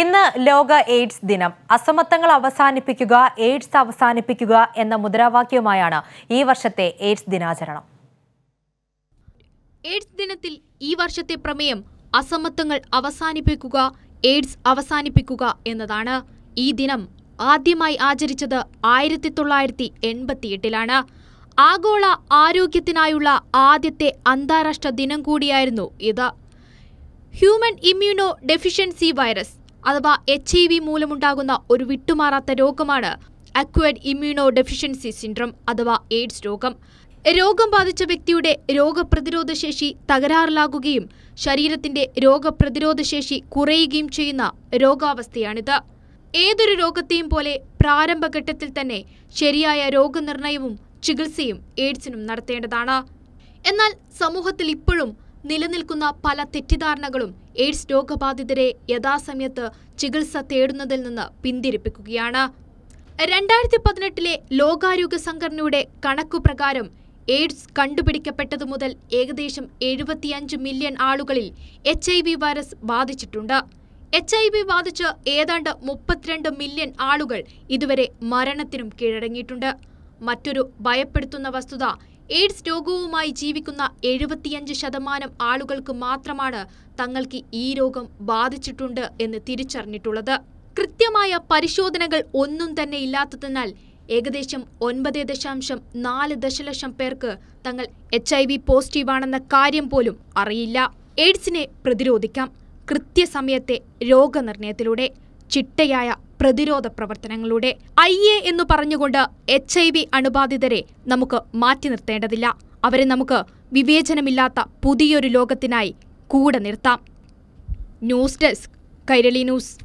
ഇന്ന് ലോക എയ്ഡ്സ് ദിനം അസമത്വങ്ങൾ അവസാനിപ്പിക്കുക എയ്ഡ്സ് അവസാനിപ്പിക്കുക എന്ന മുദ്രാവാക്യവുമായാണ് ഈ വർഷത്തെ എയ്ഡ്സ് ദിനാചരണം എയ്ഡ്സ് ദിനത്തിൽ ഈ വർഷത്തെ പ്രമേയം അസമത്വങ്ങൾ അവസാനിപ്പിക്കുക എയ്ഡ്സ് അവസാനിപ്പിക്കുക എന്നതാണ് ഈ ദിനം ആദ്യമായി ആചരിച്ചത് ആയിരത്തി തൊള്ളായിരത്തി എൺപത്തിയെട്ടിലാണ് ആഗോള ആരോഗ്യത്തിനായുള്ള ആദ്യത്തെ അന്താരാഷ്ട്ര ദിനം കൂടിയായിരുന്നു ഇത് ഹ്യൂമൻ ഇമ്മ്യൂണോ ഡെഫിഷ്യൻസി വൈറസ് അഥവാ എച്ച് ഐ വി മൂലമുണ്ടാകുന്ന ഒരു വിട്ടുമാറാത്ത രോഗമാണ് അക്വേർഡ് ഇമ്മ്യൂണോ ഡെഫിഷ്യൻസി സിൻഡ്രം അഥവാ എയ്ഡ്സ് രോഗം രോഗം ബാധിച്ച വ്യക്തിയുടെ രോഗപ്രതിരോധ ശേഷി തകരാറിലാകുകയും ശരീരത്തിന്റെ രോഗപ്രതിരോധ ശേഷി കുറയുകയും ചെയ്യുന്ന രോഗാവസ്ഥയാണിത് ഏതൊരു രോഗത്തെയും പോലെ പ്രാരംഭഘട്ടത്തിൽ തന്നെ ശരിയായ രോഗനിർണയവും ചികിത്സയും എയ്ഡ്സിനും നടത്തേണ്ടതാണ് എന്നാൽ സമൂഹത്തിൽ ഇപ്പോഴും നിലനിൽക്കുന്ന പല തെറ്റിദ്ധാരണകളും എയ്ഡ്സ് രോഗബാധിതരെ യഥാസമയത്ത് ചികിത്സ തേടുന്നതിൽ നിന്ന് പിന്തിരിപ്പിക്കുകയാണ് രണ്ടായിരത്തി പതിനെട്ടിലെ ലോകാരോഗ്യ സംഘടനയുടെ കണക്കുപ്രകാരം എയ്ഡ്സ് കണ്ടുപിടിക്കപ്പെട്ടതു മുതൽ ഏകദേശം എഴുപത്തിയഞ്ച് മില്യൺ ആളുകളിൽ എച്ച് ഐ വി വൈറസ് ബാധിച്ചിട്ടുണ്ട് എച്ച് ഐ വി ബാധിച്ച് ഏതാണ്ട് മുപ്പത്തിരണ്ട് മില്യൺ ആളുകൾ ഇതുവരെ മരണത്തിനും കീഴടങ്ങിയിട്ടുണ്ട് മറ്റൊരു ഭയപ്പെടുത്തുന്ന വസ്തുത എയ്ഡ്സ് രോഗവുമായി ജീവിക്കുന്ന എഴുപത്തിയഞ്ച് ശതമാനം ആളുകൾക്ക് മാത്രമാണ് തങ്ങൾക്ക് ഈ രോഗം ബാധിച്ചിട്ടുണ്ട് എന്ന് തിരിച്ചറിഞ്ഞിട്ടുള്ളത് കൃത്യമായ പരിശോധനകൾ ഒന്നും തന്നെ ഇല്ലാത്തതിനാൽ ഏകദേശം ഒൻപത് ദശാംശം നാല് ദശലക്ഷം പേർക്ക് തങ്ങൾ എച്ച് ഐ വി പോസിറ്റീവാണെന്ന കാര്യം പോലും അറിയില്ല എയ്ഡ്സിനെ പ്രതിരോധിക്കാം കൃത്യസമയത്തെ രോഗനിർണയത്തിലൂടെ ചിട്ടയായ പ്രതിരോധ പ്രവർത്തനങ്ങളുടെ ഐ എ എന്ന് പറഞ്ഞുകൊണ്ട് എച്ച് ഐ വി അണുബാധിതരെ നമുക്ക് മാറ്റി നിർത്തേണ്ടതില്ല അവരെ നമുക്ക് വിവേചനമില്ലാത്ത പുതിയൊരു ലോകത്തിനായി കൂടെ നിർത്താം ന്യൂസ് ഡെസ്ക് കൈരളി ന്യൂസ്